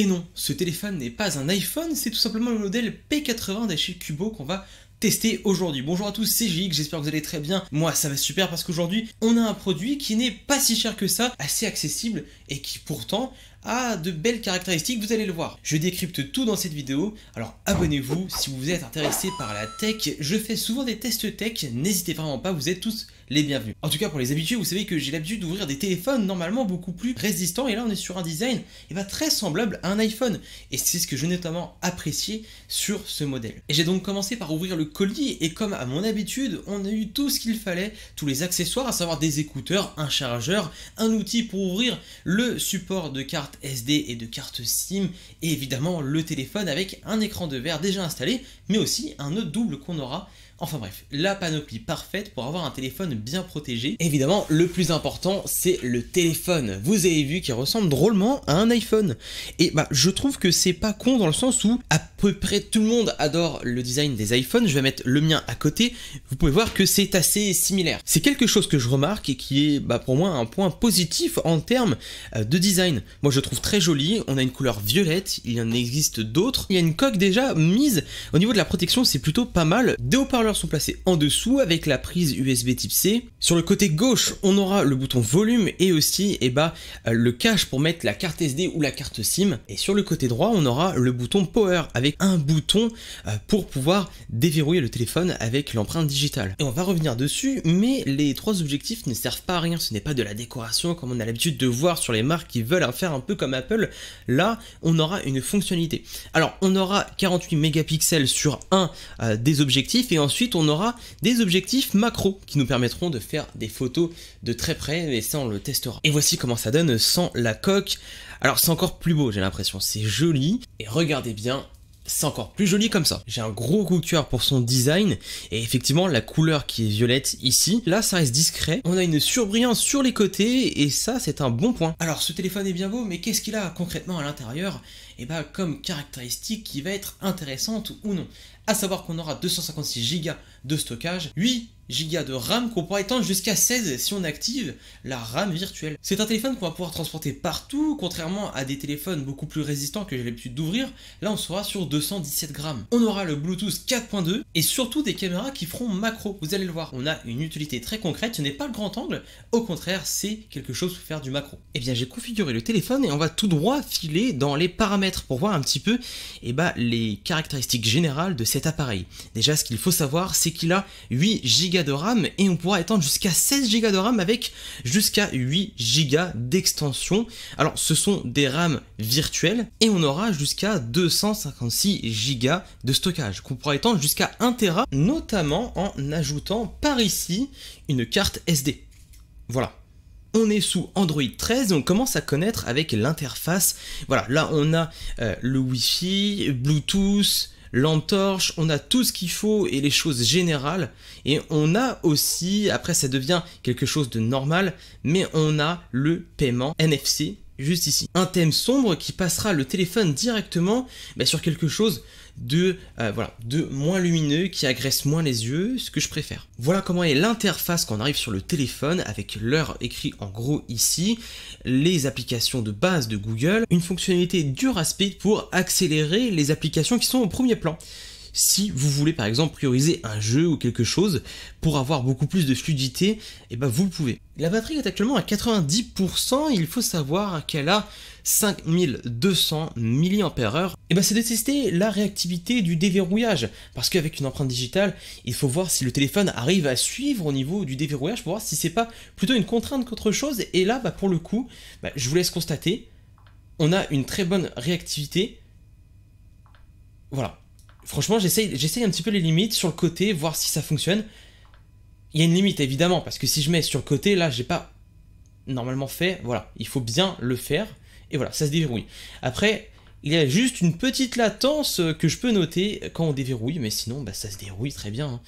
Et non, ce téléphone n'est pas un iPhone, c'est tout simplement le modèle P80 de chez Cubo qu'on va tester aujourd'hui. Bonjour à tous, c'est Gig, j'espère que vous allez très bien. Moi, ça va super parce qu'aujourd'hui, on a un produit qui n'est pas si cher que ça, assez accessible et qui pourtant de belles caractéristiques, vous allez le voir. Je décrypte tout dans cette vidéo, alors abonnez-vous si vous êtes intéressé par la tech. Je fais souvent des tests tech, n'hésitez vraiment pas, vous êtes tous les bienvenus. En tout cas pour les habitués, vous savez que j'ai l'habitude d'ouvrir des téléphones normalement beaucoup plus résistants et là on est sur un design va eh ben, très semblable à un iPhone et c'est ce que j'ai notamment apprécié sur ce modèle. Et j'ai donc commencé par ouvrir le colis et comme à mon habitude, on a eu tout ce qu'il fallait, tous les accessoires à savoir des écouteurs, un chargeur, un outil pour ouvrir le support de carte SD et de carte SIM, et évidemment le téléphone avec un écran de verre déjà installé, mais aussi un autre double qu'on aura Enfin bref, la panoplie parfaite pour avoir un téléphone bien protégé. Évidemment, le plus important, c'est le téléphone. Vous avez vu qu'il ressemble drôlement à un iPhone. Et bah, je trouve que c'est pas con dans le sens où à peu près tout le monde adore le design des iPhones. Je vais mettre le mien à côté. Vous pouvez voir que c'est assez similaire. C'est quelque chose que je remarque et qui est bah, pour moi un point positif en termes euh, de design. Moi, je trouve très joli. On a une couleur violette. Il en existe d'autres. Il y a une coque déjà mise au niveau de la protection. C'est plutôt pas mal. Des haut sont placés en dessous avec la prise USB type C. Sur le côté gauche, on aura le bouton volume et aussi et eh ben, euh, le cache pour mettre la carte SD ou la carte SIM. Et sur le côté droit, on aura le bouton power avec un bouton euh, pour pouvoir déverrouiller le téléphone avec l'empreinte digitale. Et on va revenir dessus, mais les trois objectifs ne servent pas à rien. Ce n'est pas de la décoration comme on a l'habitude de voir sur les marques qui veulent faire un peu comme Apple. Là, on aura une fonctionnalité. Alors, on aura 48 mégapixels sur un euh, des objectifs et ensuite on aura des objectifs macro qui nous permettront de faire des photos de très près, mais ça, on le testera. Et voici comment ça donne sans la coque. Alors, c'est encore plus beau, j'ai l'impression. C'est joli. Et regardez bien, c'est encore plus joli comme ça. J'ai un gros coup de cœur pour son design et effectivement la couleur qui est violette ici, là ça reste discret. On a une surbrillance sur les côtés et ça c'est un bon point. Alors ce téléphone est bien beau mais qu'est-ce qu'il a concrètement à l'intérieur Et eh ben, comme caractéristique qui va être intéressante ou non à savoir qu'on aura 256 Go de stockage, 8 Go de RAM qu'on pourra étendre jusqu'à 16 si on active la RAM virtuelle. C'est un téléphone qu'on va pouvoir transporter partout, contrairement à des téléphones beaucoup plus résistants que j'ai l'habitude d'ouvrir, là on sera sur 217 grammes. On aura le Bluetooth 4.2 et surtout des caméras qui feront macro, vous allez le voir. On a une utilité très concrète, ce n'est pas le grand angle, au contraire c'est quelque chose pour faire du macro. Et eh bien j'ai configuré le téléphone et on va tout droit filer dans les paramètres pour voir un petit peu et eh ben, les caractéristiques générales de cette appareil. Déjà, ce qu'il faut savoir, c'est qu'il a 8 Go de RAM et on pourra étendre jusqu'à 16 Go de RAM avec jusqu'à 8 Go d'extension. Alors, ce sont des RAM virtuelles et on aura jusqu'à 256 Go de stockage qu'on pourra étendre jusqu'à 1 Tera, notamment en ajoutant par ici une carte SD. Voilà on est sous Android 13 on commence à connaître avec l'interface. Voilà, là on a euh, le Wi-Fi, Bluetooth, l'entorche, on a tout ce qu'il faut et les choses générales. Et on a aussi, après ça devient quelque chose de normal, mais on a le paiement NFC juste ici. Un thème sombre qui passera le téléphone directement bah, sur quelque chose de, euh, voilà, de moins lumineux, qui agresse moins les yeux, ce que je préfère. Voilà comment est l'interface quand on arrive sur le téléphone, avec l'heure écrite en gros ici, les applications de base de Google, une fonctionnalité du Speed pour accélérer les applications qui sont au premier plan. Si vous voulez par exemple prioriser un jeu ou quelque chose pour avoir beaucoup plus de fluidité, et eh ben vous le pouvez. La batterie est actuellement à 90%, il faut savoir qu'elle a 5200 mAh. Et ben c'est de tester la réactivité du déverrouillage, parce qu'avec une empreinte digitale, il faut voir si le téléphone arrive à suivre au niveau du déverrouillage pour voir si c'est pas plutôt une contrainte qu'autre chose. Et là, bah, pour le coup, bah, je vous laisse constater, on a une très bonne réactivité. Voilà, franchement, j'essaye, j'essaye un petit peu les limites sur le côté, voir si ça fonctionne. Il y a une limite évidemment, parce que si je mets sur le côté, là, j'ai pas normalement fait. Voilà, il faut bien le faire. Et voilà, ça se déverrouille. Après, il y a juste une petite latence que je peux noter quand on déverrouille, mais sinon, bah, ça se déverrouille très bien. Hein.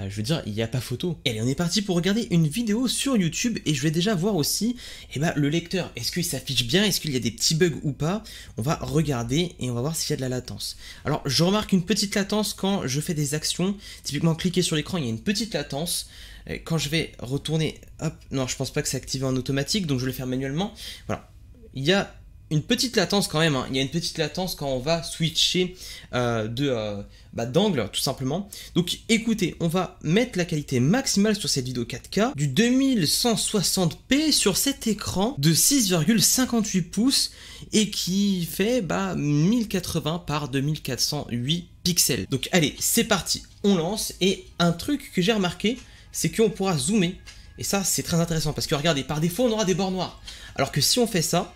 Euh, je veux dire, il n'y a pas photo. Et allez, on est parti pour regarder une vidéo sur YouTube et je vais déjà voir aussi et eh ben, le lecteur. Est-ce qu'il s'affiche bien Est-ce qu'il y a des petits bugs ou pas On va regarder et on va voir s'il y a de la latence. Alors, je remarque une petite latence quand je fais des actions. Typiquement, cliquer sur l'écran, il y a une petite latence. Euh, quand je vais retourner, hop, non, je pense pas que c'est activé en automatique, donc je vais le faire manuellement. Voilà, il y a une petite latence quand même. Hein. Il y a une petite latence quand on va switcher euh, de euh, bah, d'angle, tout simplement. Donc écoutez, on va mettre la qualité maximale sur cette vidéo 4K du 2160p sur cet écran de 6,58 pouces et qui fait 1080 bah, par 2408 pixels. Donc allez, c'est parti, on lance. Et un truc que j'ai remarqué, c'est qu'on pourra zoomer. Et ça, c'est très intéressant parce que regardez, par défaut, on aura des bords noirs. Alors que si on fait ça,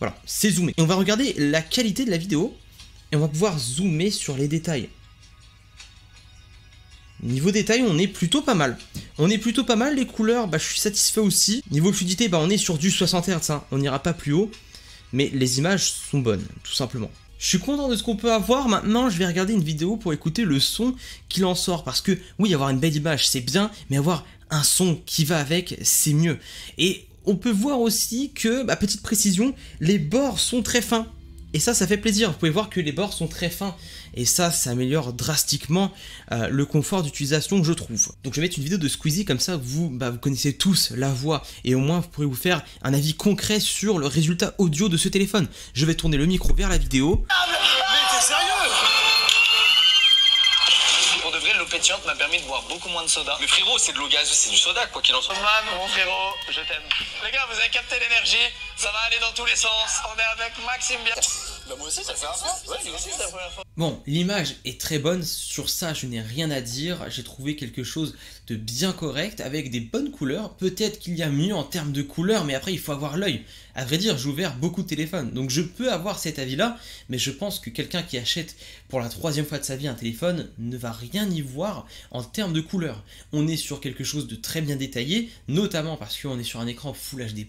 voilà, c'est zoomé. on va regarder la qualité de la vidéo et on va pouvoir zoomer sur les détails. Niveau détail, on est plutôt pas mal. On est plutôt pas mal, les couleurs, bah, je suis satisfait aussi. Niveau fluidité, bah, on est sur du 60 Hz, hein. on n'ira pas plus haut. Mais les images sont bonnes, tout simplement. Je suis content de ce qu'on peut avoir, maintenant je vais regarder une vidéo pour écouter le son qu'il en sort, parce que oui, avoir une belle image c'est bien, mais avoir un son qui va avec c'est mieux. Et on peut voir aussi que, bah, petite précision, les bords sont très fins. Et ça, ça fait plaisir. Vous pouvez voir que les bords sont très fins. Et ça, ça améliore drastiquement euh, le confort d'utilisation, je trouve. Donc je vais mettre une vidéo de Squeezie, comme ça vous, bah, vous connaissez tous la voix. Et au moins, vous pourrez vous faire un avis concret sur le résultat audio de ce téléphone. Je vais tourner le micro vers la vidéo. m'a permis de boire beaucoup moins de soda. Mais frérot, c'est de l'eau gazeuse, c'est du soda, quoi qu'il en soit. Man, ah mon frérot, je t'aime. Les gars, vous avez capté l'énergie, ça va aller dans tous les sens. On est avec Maxime Bien. Bah moi aussi, ça fait un peu. Ouais, moi aussi, c'est la première fois. Bon, l'image est très bonne, sur ça je n'ai rien à dire, j'ai trouvé quelque chose de bien correct, avec des bonnes couleurs, peut-être qu'il y a mieux en termes de couleurs, mais après il faut avoir l'œil. À vrai dire, j'ai ouvert beaucoup de téléphones, donc je peux avoir cet avis-là, mais je pense que quelqu'un qui achète pour la troisième fois de sa vie un téléphone ne va rien y voir en termes de couleur. On est sur quelque chose de très bien détaillé, notamment parce qu'on est sur un écran Full HD+.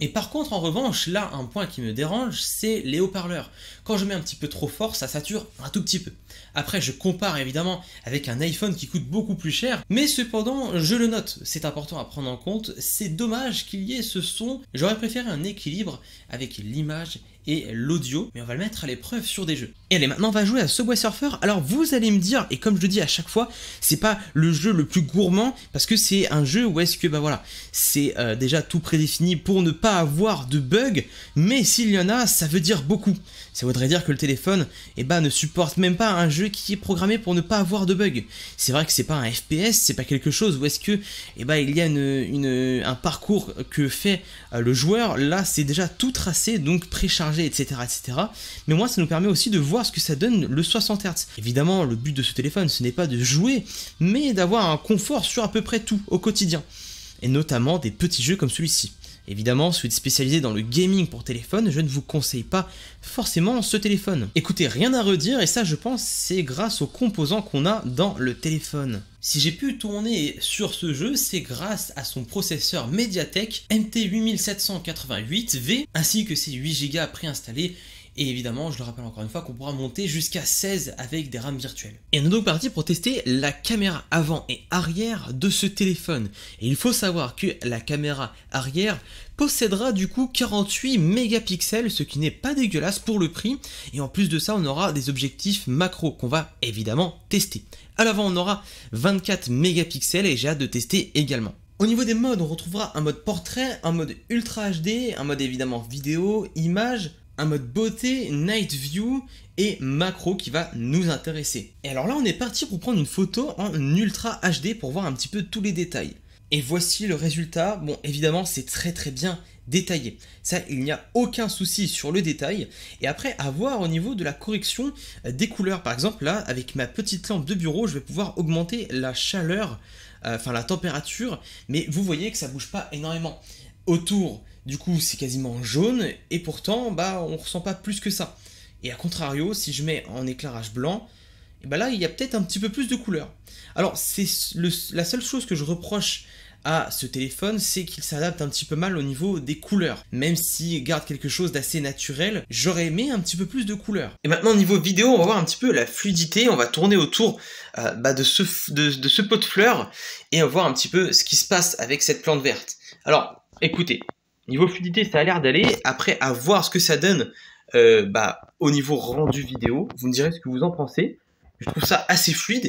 Et par contre, en revanche, là, un point qui me dérange, c'est les haut-parleurs. Quand je mets un petit peu trop fort, ça sature un tout petit peu. Après, je compare évidemment avec un iPhone qui coûte beaucoup plus cher, mais cependant, je le note, c'est important à prendre en compte, c'est dommage qu'il y ait ce son, j'aurais préféré un équilibre libre avec l'image et l'audio, mais on va le mettre à l'épreuve sur des jeux. Et allez, maintenant on va jouer à Subway Surfer. Alors vous allez me dire, et comme je le dis à chaque fois, c'est pas le jeu le plus gourmand, parce que c'est un jeu où est-ce que, bah voilà, c'est euh, déjà tout prédéfini pour ne pas avoir de bugs, mais s'il y en a, ça veut dire beaucoup. Ça voudrait dire que le téléphone, et eh bah, ben, ne supporte même pas un jeu qui est programmé pour ne pas avoir de bugs. C'est vrai que c'est pas un FPS, c'est pas quelque chose où est-ce que, et eh bah, ben, il y a un parcours que fait euh, le joueur, là c'est déjà tout tracé, donc préchargé, etc., etc. Mais moi, ça nous permet aussi de voir ce que ça donne le 60 Hz. Évidemment, le but de ce téléphone, ce n'est pas de jouer, mais d'avoir un confort sur à peu près tout au quotidien, et notamment des petits jeux comme celui-ci. Évidemment, si vous êtes spécialisé dans le gaming pour téléphone, je ne vous conseille pas forcément ce téléphone. Écoutez, rien à redire, et ça je pense c'est grâce aux composants qu'on a dans le téléphone. Si j'ai pu tourner sur ce jeu, c'est grâce à son processeur Mediatek MT8788V, ainsi que ses 8 Go préinstallés et évidemment, je le rappelle encore une fois, qu'on pourra monter jusqu'à 16 avec des rames virtuelles. Et on est donc parti pour tester la caméra avant et arrière de ce téléphone. Et il faut savoir que la caméra arrière possédera du coup 48 mégapixels, ce qui n'est pas dégueulasse pour le prix. Et en plus de ça, on aura des objectifs macro qu'on va évidemment tester. À l'avant, on aura 24 mégapixels et j'ai hâte de tester également. Au niveau des modes, on retrouvera un mode portrait, un mode ultra HD, un mode évidemment vidéo, image, un mode beauté, night view et macro qui va nous intéresser. Et alors là, on est parti pour prendre une photo en ultra HD pour voir un petit peu tous les détails. Et voici le résultat. Bon, évidemment, c'est très très bien détaillé. Ça, il n'y a aucun souci sur le détail. Et après, à voir au niveau de la correction euh, des couleurs. Par exemple, là, avec ma petite lampe de bureau, je vais pouvoir augmenter la chaleur, euh, enfin la température, mais vous voyez que ça bouge pas énormément. Autour, du coup, c'est quasiment jaune, et pourtant, bah, on ressent pas plus que ça. Et à contrario, si je mets en éclairage blanc, et bah là, il y a peut-être un petit peu plus de couleurs. Alors, c'est la seule chose que je reproche à ce téléphone, c'est qu'il s'adapte un petit peu mal au niveau des couleurs. Même s'il garde quelque chose d'assez naturel, j'aurais aimé un petit peu plus de couleurs. Et maintenant, niveau vidéo, on va voir un petit peu la fluidité, on va tourner autour euh, bah, de, ce, de ce pot de fleurs et on va voir un petit peu ce qui se passe avec cette plante verte. Alors, écoutez, Niveau fluidité, ça a l'air d'aller. Après, à voir ce que ça donne euh, bah, au niveau rendu vidéo. Vous me direz ce que vous en pensez. Je trouve ça assez fluide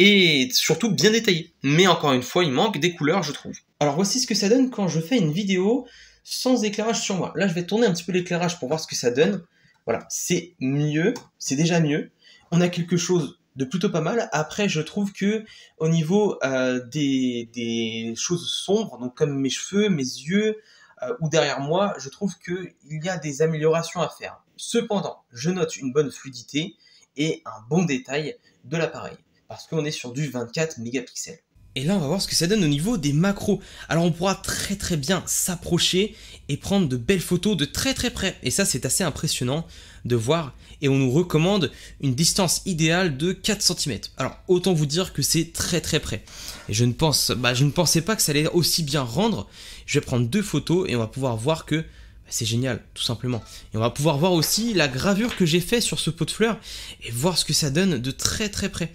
et surtout bien détaillé. Mais encore une fois, il manque des couleurs, je trouve. Alors voici ce que ça donne quand je fais une vidéo sans éclairage sur moi. Là, je vais tourner un petit peu l'éclairage pour voir ce que ça donne. Voilà, c'est mieux, c'est déjà mieux. On a quelque chose de plutôt pas mal. Après, je trouve que au niveau euh, des, des, choses sombres, donc comme mes cheveux, mes yeux, euh, ou derrière moi, je trouve qu'il y a des améliorations à faire. Cependant, je note une bonne fluidité et un bon détail de l'appareil, parce qu'on est sur du 24 mégapixels. Et là, on va voir ce que ça donne au niveau des macros. Alors, on pourra très très bien s'approcher et prendre de belles photos de très très près. Et ça, c'est assez impressionnant de voir. Et on nous recommande une distance idéale de 4 cm. Alors, autant vous dire que c'est très très près. Et je ne, pense, bah, je ne pensais pas que ça allait aussi bien rendre. Je vais prendre deux photos et on va pouvoir voir que bah, c'est génial, tout simplement. Et on va pouvoir voir aussi la gravure que j'ai fait sur ce pot de fleurs et voir ce que ça donne de très très près.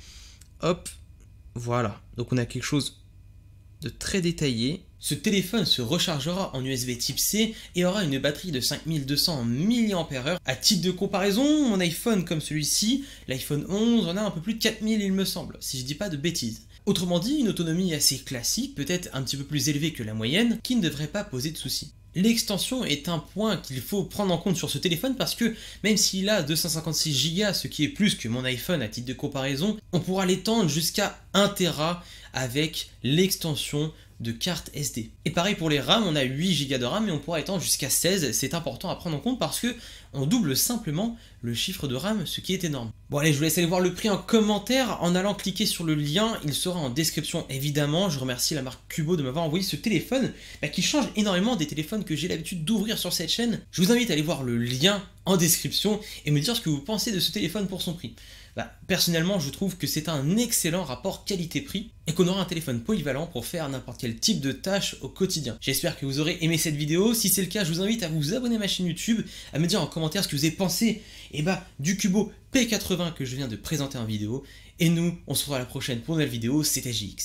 Hop, voilà, donc on a quelque chose de très détaillé. Ce téléphone se rechargera en USB type C et aura une batterie de 5200 mAh. À titre de comparaison, mon iPhone comme celui-ci, l'iPhone 11, en a un peu plus de 4000 il me semble, si je dis pas de bêtises. Autrement dit, une autonomie assez classique, peut-être un petit peu plus élevée que la moyenne, qui ne devrait pas poser de soucis. L'extension est un point qu'il faut prendre en compte sur ce téléphone parce que même s'il a 256 Go, ce qui est plus que mon iPhone à titre de comparaison, on pourra l'étendre jusqu'à 1 Tera avec l'extension de carte SD. Et pareil pour les RAM, on a 8 Go de RAM mais on pourra étendre jusqu'à 16, c'est important à prendre en compte parce que on double simplement le chiffre de RAM, ce qui est énorme. Bon allez, je vous laisse aller voir le prix en commentaire en allant cliquer sur le lien, il sera en description évidemment. Je remercie la marque Cubo de m'avoir envoyé ce téléphone bah, qui change énormément des téléphones que j'ai l'habitude d'ouvrir sur cette chaîne. Je vous invite à aller voir le lien en description et me dire ce que vous pensez de ce téléphone pour son prix. Bah, personnellement, je trouve que c'est un excellent rapport qualité-prix et qu'on aura un téléphone polyvalent pour faire n'importe quel type de tâche au quotidien. J'espère que vous aurez aimé cette vidéo. Si c'est le cas, je vous invite à vous abonner à ma chaîne YouTube, à me dire en commentaire ce que vous avez pensé et bah, du Cubo P80 que je viens de présenter en vidéo. Et nous, on se retrouve à la prochaine pour une nouvelle vidéo. C'était JX.